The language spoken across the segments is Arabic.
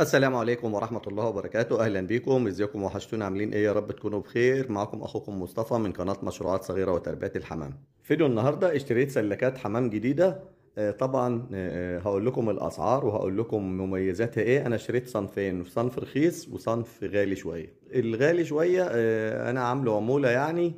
السلام عليكم ورحمة الله وبركاته أهلا بيكم ازيكم وحشتونا عاملين ايه يا رب تكونوا بخير معكم أخوكم مصطفى من قناة مشروعات صغيرة وتربية الحمام فيديو النهاردة اشتريت سلكات حمام جديدة آه، طبعا آه، آه، هقول لكم الاسعار وهقول لكم مميزاتها ايه انا اشتريت صنفين صنف رخيص وصنف غالي شويه الغالي شويه انا عامله عموله يعني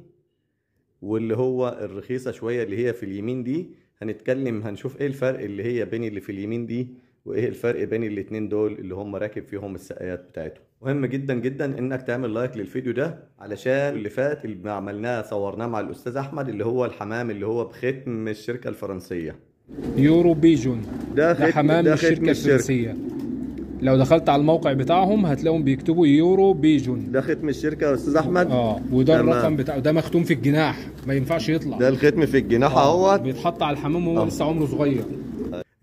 واللي هو الرخيصه شويه اللي هي في اليمين دي هنتكلم هنشوف ايه الفرق اللي هي بين اللي في اليمين دي وايه الفرق بين الاتنين دول اللي هم راكب فيهم السقايات بتاعتهم مهم جدا جدا انك تعمل لايك للفيديو ده علشان اللي فات اللي عملناه صورناه مع الاستاذ احمد اللي هو الحمام اللي هو بختم الشركه الفرنسيه يورو بيجون ده, ده حمام ده الشركه الفرنسيه لو دخلت على الموقع بتاعهم هتلاقيهم بيكتبوا يورو بيجون ده ختم الشركه يا استاذ احمد اه وده الرقم بتاعه ده مختوم في الجناح ما ينفعش يطلع ده الختم في الجناح آه، اهوت بيتحط على الحمام وهو آه. لسه عمره صغير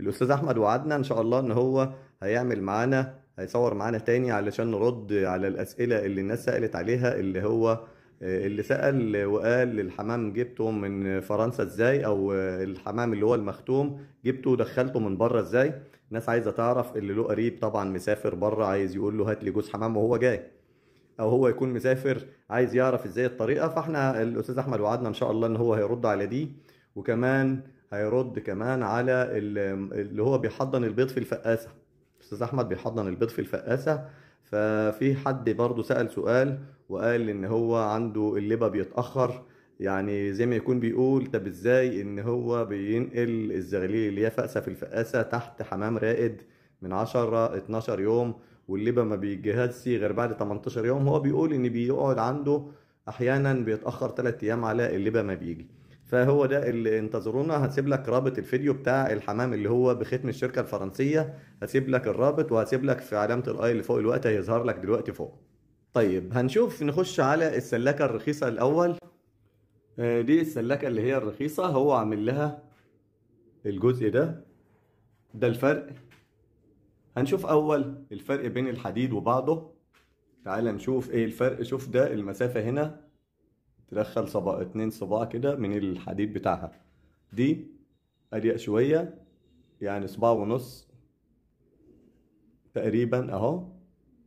الاستاذ احمد وعدنا ان شاء الله ان هو هيعمل معانا هيصور معانا تاني علشان نرد على الاسئله اللي الناس سالت عليها اللي هو آه، اللي سال وقال الحمام جبته من فرنسا ازاي او آه، الحمام اللي هو المختوم جبته دخلته من بره ازاي الناس عايزه تعرف اللي له قريب طبعا مسافر بره عايز يقول له هات لي جوز حمام وهو جاي او هو يكون مسافر عايز يعرف ازاي الطريقه فاحنا الاستاذ احمد وعدنا ان شاء الله ان هو هيرد على دي وكمان هيرد كمان على اللي هو بيحضن البيض في الفقاسه استاذ احمد بيحضن البيض في الفقاسه ففي حد برضه سال سؤال وقال ان هو عنده اللبا بيتاخر يعني زي ما يكون بيقول طب ازاي ان هو بينقل الزغليل اللي هي فقسه في الفقاسه تحت حمام رائد من 10 12 يوم واللبا ما بيتجهزش غير بعد 18 يوم هو بيقول ان بيقعد عنده احيانا بيتاخر 3 ايام على اللبا ما بيجي فهو ده اللي انتظرونا هسيب لك رابط الفيديو بتاع الحمام اللي هو بختم الشركه الفرنسيه هسيب لك الرابط وهسيب لك في علامه الاي اللي فوق الوقت هيظهر لك دلوقتي فوق طيب هنشوف نخش على السلاكه الرخيصه الاول آه، دي السلاكه اللي هي الرخيصه هو عامل لها الجزء ده ده الفرق هنشوف اول الفرق بين الحديد وبعضه تعال نشوف ايه الفرق شوف ده المسافه هنا تدخل صباع اتنين صباع كده من الحديد بتاعها دي اضيق شوية يعني صباع ونص تقريبا اهو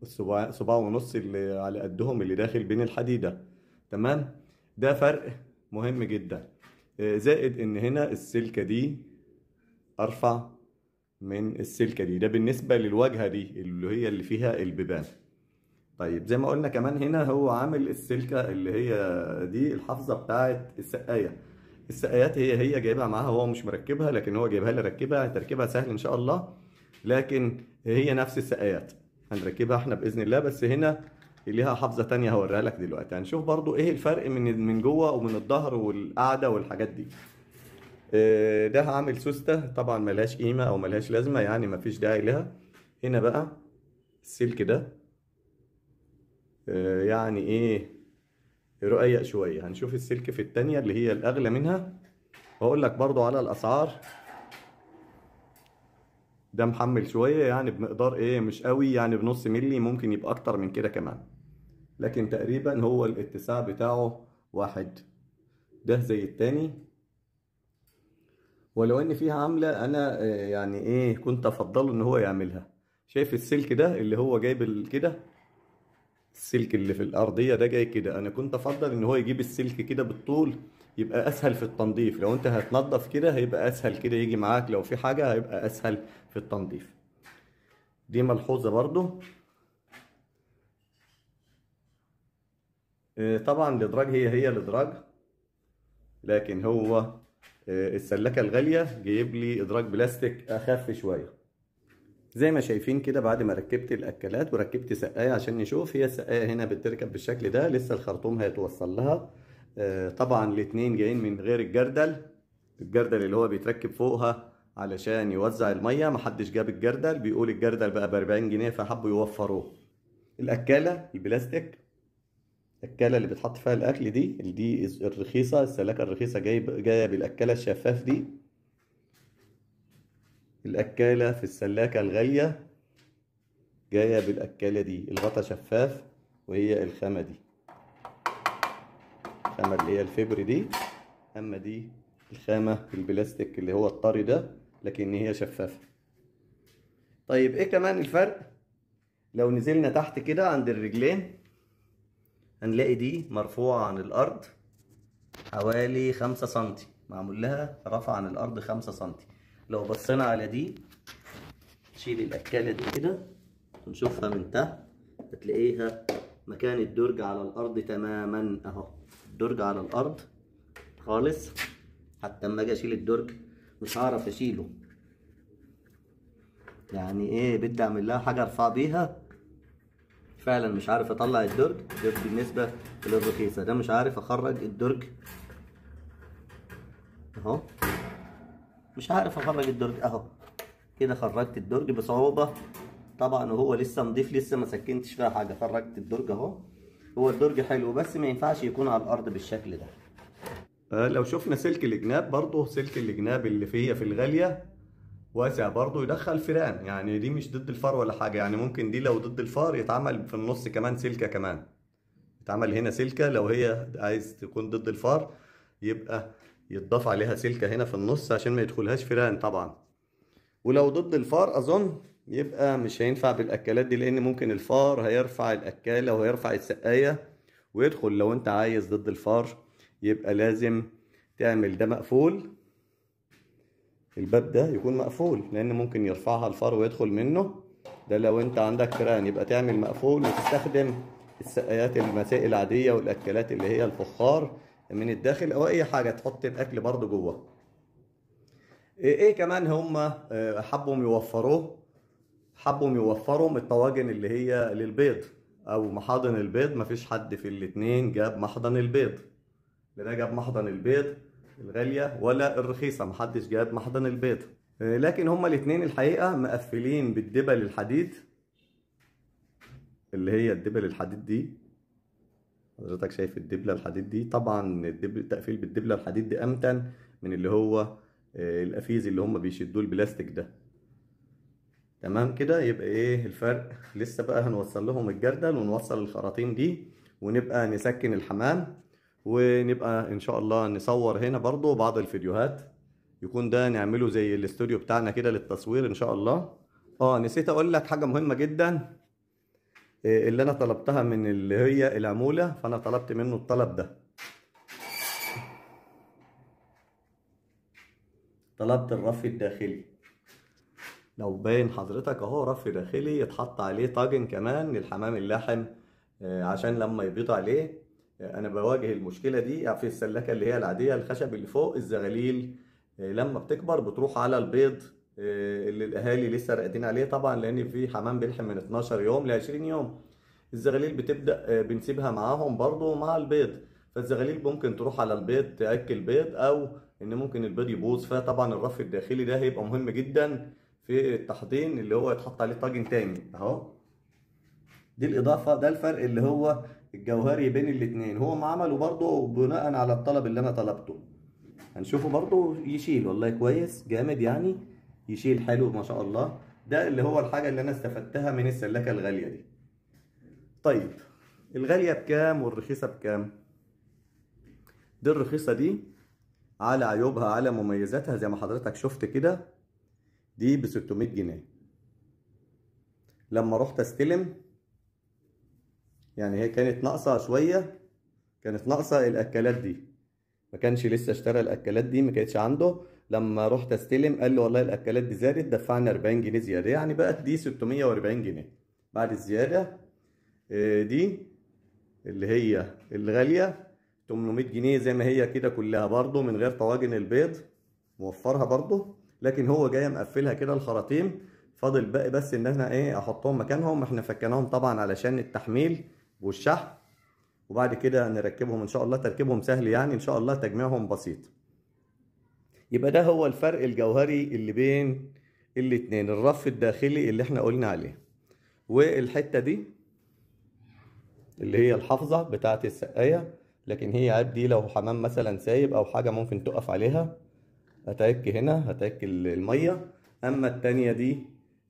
الصباع صباع ونص اللي على قدهم اللي داخل بين الحديدة تمام ده فرق مهم جدا آه، زائد ان هنا السلكة دي ارفع من السلكة دي ده بالنسبة للواجهة دي اللي هي اللي فيها البيبان طيب زي ما قلنا كمان هنا هو عامل السلكة اللي هي دي الحافظة بتاعة السقاية السقايات هي هي جايبها معاها هو مش مركبها لكن هو جايبها لي ركبها تركيبها سهل ان شاء الله لكن هي نفس السقايات هنركبها احنا باذن الله بس هنا ليها حافظه تانية هوريها لك دلوقتي هنشوف برضو ايه الفرق من من جوه ومن الظهر والقعده والحاجات دي آه، ده هعمل سوسته طبعا ملهاش قيمه او ملهاش لازمه يعني مفيش داعي لها هنا بقى السلك ده آه، يعني ايه رقيق شويه هنشوف السلك في الثانيه اللي هي الاغلى منها واقول لك برضو على الاسعار ده محمل شويه يعني بمقدار ايه مش قوي يعني بنص ملي ممكن يبقى اكتر من كده كمان لكن تقريبا هو الاتساع بتاعه واحد ده زي التاني ولو ان فيها عامله انا آه، يعني ايه كنت افضله ان هو يعملها شايف السلك ده اللي هو جايب كده السلك اللي في الارضيه ده جاي كده انا كنت افضل ان هو يجيب السلك كده بالطول يبقى اسهل في التنظيف لو انت هتنظف كده هيبقى اسهل كده يجي معاك لو في حاجه هيبقى اسهل في التنظيف دي ملحوظه برضو آه، طبعا الادراج هي هي الادراج لكن هو آه، السلاكه الغاليه جايب لي ادراج بلاستيك اخف شويه زي ما شايفين كده بعد ما ركبت الاكلات وركبت سقايه عشان نشوف هي السقايه هنا بتركب بالشكل ده لسه الخرطوم هيتوصل لها آه، طبعا الاتنين جايين من غير الجردل الجردل اللي هو بيتركب فوقها علشان يوزع الميه محدش جاب الجردل بيقول الجردل بقى ب 40 جنيه فحبوا يوفروه الاكاله البلاستيك الاكاله اللي بتحط فيها الاكل دي دي الرخيصه السلاكه الرخيصه جايه جايه بالاكاله الشفاف دي الأكالة في السلاكة الغالية جاية بالأكالة دي الغطا شفاف وهي الخامة دي الخامة اللي هي الفبر دي أما دي الخامة البلاستيك اللي هو الطري ده لكن هي شفافة طيب ايه كمان الفرق لو نزلنا تحت كده عند الرجلين هنلاقي دي مرفوعة عن الأرض حوالي خمسة سنتي معمول لها رفع عن الأرض خمسة سنتي لو بصينا على دي نشيل الاكاله دي كده ونشوفها من تحت هتلاقيها مكان الدرج على الارض تماما اهو الدرج على الارض خالص حتى اما اجي اشيل الدرج مش هعرف اشيله يعني ايه بدي اعمل لها حاجه ارفع بيها فعلا مش عارف اطلع الدرج ده بالنسبه للرخيصه ده مش عارف اخرج الدرج اهو مش عارف اخرج الدرج اهو كده خرجت الدرج بصعوبه طبعا وهو لسه نضيف لسه ما سكنتش فيها حاجه خرجت الدرج اهو هو الدرج حلو بس ما ينفعش يكون على الارض بالشكل ده آه لو شفنا سلك الجناب برضه سلك الجناب اللي فيها في الغاليه واسع برضه يدخل فران يعني دي مش ضد الفار ولا حاجه يعني ممكن دي لو ضد الفار يتعمل في النص كمان سلكه كمان يتعمل هنا سلكه لو هي عايز تكون ضد الفار يبقى يتضاف عليها سلكة هنا في النص عشان ما يدخلهاش فران طبعا ولو ضد الفار اظن يبقى مش هينفع بالاكالات دي لان ممكن الفار هيرفع الاكالة وهيرفع السقاية ويدخل لو انت عايز ضد الفار يبقى لازم تعمل ده مقفول الباب ده يكون مقفول لان ممكن يرفعها الفار ويدخل منه ده لو انت عندك فران يبقى تعمل مقفول وتستخدم السقايات المسائل العادية والاكلات اللي هي الفخار من الداخل او اي حاجه تحط الاكل برضو جوه إيه،, ايه كمان هم آه، حبوا يوفروه حبوا يوفروا من الطواجن اللي هي للبيض او محاضن البيض مفيش حد في الاتنين جاب محضن البيض لا ده جاب محضن البيض الغاليه ولا الرخيصه محدش جاب محضن البيض آه، لكن هما الاتنين الحقيقه مقفلين بالدبل الحديد اللي هي الدبل الحديد دي حضرتك شايف الدبله الحديد دي طبعا التقفيل بالدبله الحديد دي امتن من اللي هو آه، الافيز اللي هم بيشدوه البلاستيك ده تمام كده يبقى ايه الفرق لسه بقى هنوصل لهم الجردل ونوصل الخراطيم دي ونبقى نسكن الحمام ونبقى ان شاء الله نصور هنا برضو بعض الفيديوهات يكون ده نعمله زي الاستوديو بتاعنا كده للتصوير ان شاء الله اه نسيت اقول لك حاجه مهمه جدا إيه، اللي انا طلبتها من اللي هي العمولة فانا طلبت منه الطلب ده طلبت الرف الداخلي لو باين حضرتك اهو رف داخلي يتحط عليه طاجن كمان للحمام اللحم إيه، عشان لما يبيض عليه إيه، انا بواجه المشكله دي في السلاكه اللي هي العاديه الخشب اللي فوق الزغاليل لما بتكبر بتروح على البيض آه، اللي الاهالي لسه راقدين عليه طبعا لان في حمام بيلحم من 12 يوم ل 20 يوم الزغاليل بتبدا آه، بنسيبها معاهم برضو مع البيض فالزغاليل ممكن تروح على البيض تاكل بيض او ان ممكن البيض يبوظ فطبعا الرف الداخلي ده هيبقى مهم جدا في التحضين اللي هو يتحط عليه طاجن تاني اهو دي الاضافه ده الفرق اللي هو الجوهري بين الاثنين هو ما عمله برضو بناء على الطلب اللي انا طلبته هنشوفه برضو يشيل والله كويس جامد يعني يشيل حلو ما شاء الله ده اللي هو الحاجة اللي أنا استفدتها من السلاكة الغالية دي طيب الغالية بكام والرخيصة بكام دي الرخيصة دي على عيوبها على مميزاتها زي ما حضرتك شفت كده دي ب 600 جنيه لما رحت استلم يعني هي كانت ناقصة شوية كانت ناقصة الأكلات دي ما كانش لسه اشترى الأكلات دي ما كانتش عنده لما رحت استلم قال لي والله الاكلات دي زادت دفعنا 40 جنيه زياده يعني بقت دي 640 جنيه بعد الزياده آه، دي اللي هي الغاليه 800 جنيه زي ما هي كده كلها برضو من غير طواجن البيض موفرها برضو لكن هو جاي مقفلها كده الخراطيم فاضل باقي بس ان انا ايه احطهم مكانهم احنا فكناهم طبعا علشان التحميل والشحن وبعد كده نركبهم ان شاء الله تركيبهم سهل يعني ان شاء الله تجميعهم بسيط يبقى ده هو الفرق الجوهري اللي بين الاتنين الرف الداخلي اللي احنا قلنا عليه والحتة دي اللي هي الحافظة بتاعة السقاية لكن هي عاد دي لو حمام مثلا سايب او حاجة ممكن تقف عليها هتعك هنا هتعك المية اما التانية دي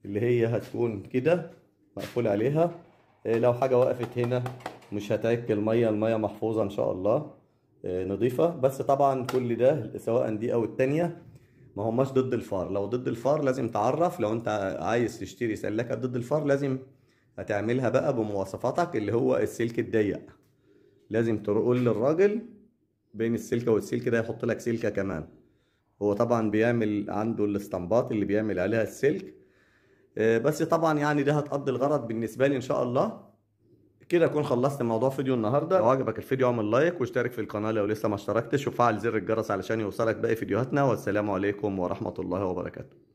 اللي هي هتكون كده مقفول عليها إيه، لو حاجة وقفت هنا مش هتعك المية المية محفوظة ان شاء الله آه، نظيفه بس طبعا كل ده سواء دي او الثانيه ما هماش ضد الفار لو ضد الفار لازم تعرف لو انت عايز تشتري سلاكه ضد الفار لازم هتعملها بقى بمواصفاتك اللي هو السلك الضيق لازم تقول للراجل بين السلكه والسلك ده يحط لك سلكه كمان هو طبعا بيعمل عنده الاسطمبات اللي بيعمل عليها السلك آه، بس طبعا يعني ده هتقضي الغرض بالنسبه لي ان شاء الله كده اكون خلصت موضوع فيديو النهارده لو عجبك الفيديو اعمل لايك واشترك في القناه لو لسه ما اشتركتش وفعل زر الجرس علشان يوصلك باقي فيديوهاتنا والسلام عليكم ورحمه الله وبركاته